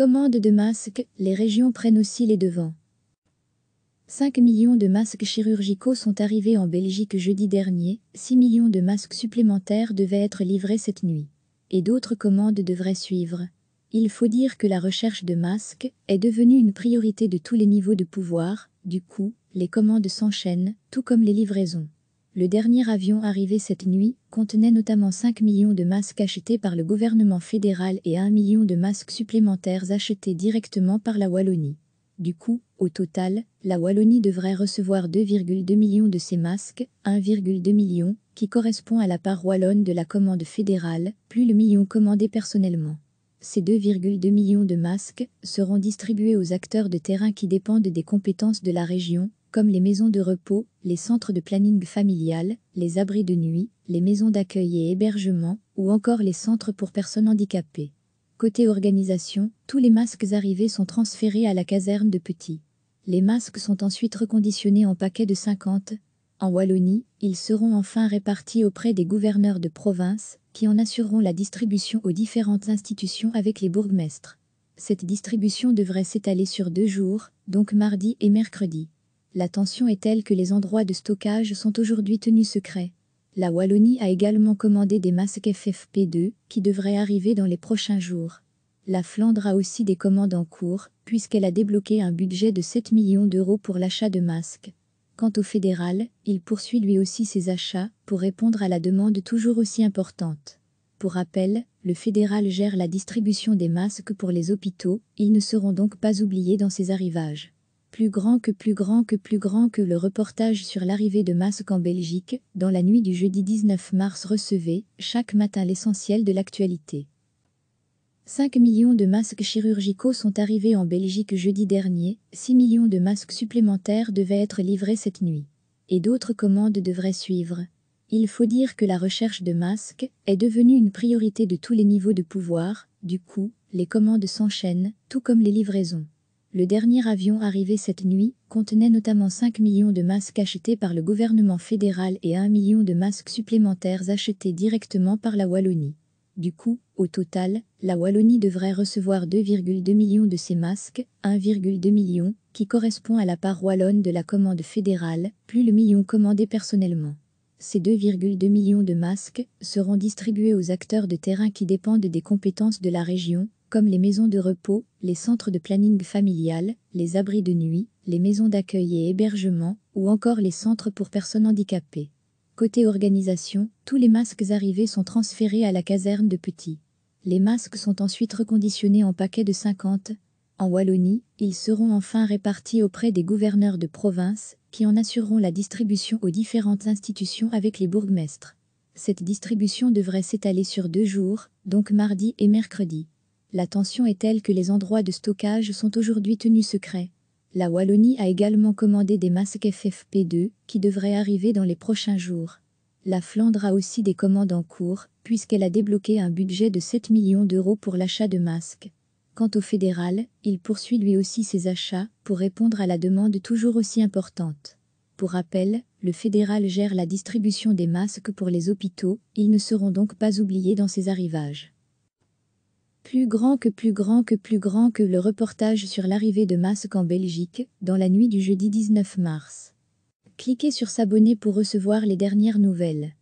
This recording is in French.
Commandes de masques, les régions prennent aussi les devants. 5 millions de masques chirurgicaux sont arrivés en Belgique jeudi dernier, 6 millions de masques supplémentaires devaient être livrés cette nuit. Et d'autres commandes devraient suivre. Il faut dire que la recherche de masques est devenue une priorité de tous les niveaux de pouvoir, du coup, les commandes s'enchaînent, tout comme les livraisons. Le dernier avion arrivé cette nuit contenait notamment 5 millions de masques achetés par le gouvernement fédéral et 1 million de masques supplémentaires achetés directement par la Wallonie. Du coup, au total, la Wallonie devrait recevoir 2,2 millions de ces masques, 1,2 million, qui correspond à la part wallonne de la commande fédérale, plus le million commandé personnellement. Ces 2,2 millions de masques seront distribués aux acteurs de terrain qui dépendent des compétences de la région, comme les maisons de repos, les centres de planning familial, les abris de nuit, les maisons d'accueil et hébergement, ou encore les centres pour personnes handicapées. Côté organisation, tous les masques arrivés sont transférés à la caserne de Petit. Les masques sont ensuite reconditionnés en paquets de 50. En Wallonie, ils seront enfin répartis auprès des gouverneurs de province, qui en assureront la distribution aux différentes institutions avec les bourgmestres. Cette distribution devrait s'étaler sur deux jours, donc mardi et mercredi. La tension est telle que les endroits de stockage sont aujourd'hui tenus secrets. La Wallonie a également commandé des masques FFP2 qui devraient arriver dans les prochains jours. La Flandre a aussi des commandes en cours puisqu'elle a débloqué un budget de 7 millions d'euros pour l'achat de masques. Quant au fédéral, il poursuit lui aussi ses achats pour répondre à la demande toujours aussi importante. Pour rappel, le fédéral gère la distribution des masques pour les hôpitaux, ils ne seront donc pas oubliés dans ses arrivages plus grand que plus grand que plus grand que le reportage sur l'arrivée de masques en Belgique, dans la nuit du jeudi 19 mars recevait, chaque matin l'essentiel de l'actualité. 5 millions de masques chirurgicaux sont arrivés en Belgique jeudi dernier, 6 millions de masques supplémentaires devaient être livrés cette nuit. Et d'autres commandes devraient suivre. Il faut dire que la recherche de masques est devenue une priorité de tous les niveaux de pouvoir, du coup, les commandes s'enchaînent, tout comme les livraisons. Le dernier avion arrivé cette nuit contenait notamment 5 millions de masques achetés par le gouvernement fédéral et 1 million de masques supplémentaires achetés directement par la Wallonie. Du coup, au total, la Wallonie devrait recevoir 2,2 millions de ces masques, 1,2 million, qui correspond à la part wallonne de la commande fédérale, plus le million commandé personnellement. Ces 2,2 millions de masques seront distribués aux acteurs de terrain qui dépendent des compétences de la région, comme les maisons de repos, les centres de planning familial, les abris de nuit, les maisons d'accueil et hébergement, ou encore les centres pour personnes handicapées. Côté organisation, tous les masques arrivés sont transférés à la caserne de Petit. Les masques sont ensuite reconditionnés en paquets de 50. En Wallonie, ils seront enfin répartis auprès des gouverneurs de province, qui en assureront la distribution aux différentes institutions avec les bourgmestres. Cette distribution devrait s'étaler sur deux jours, donc mardi et mercredi. La tension est telle que les endroits de stockage sont aujourd'hui tenus secrets. La Wallonie a également commandé des masques FFP2 qui devraient arriver dans les prochains jours. La Flandre a aussi des commandes en cours puisqu'elle a débloqué un budget de 7 millions d'euros pour l'achat de masques. Quant au fédéral, il poursuit lui aussi ses achats pour répondre à la demande toujours aussi importante. Pour rappel, le fédéral gère la distribution des masques pour les hôpitaux, ils ne seront donc pas oubliés dans ses arrivages. Plus grand que plus grand que plus grand que le reportage sur l'arrivée de masques en Belgique, dans la nuit du jeudi 19 mars. Cliquez sur s'abonner pour recevoir les dernières nouvelles.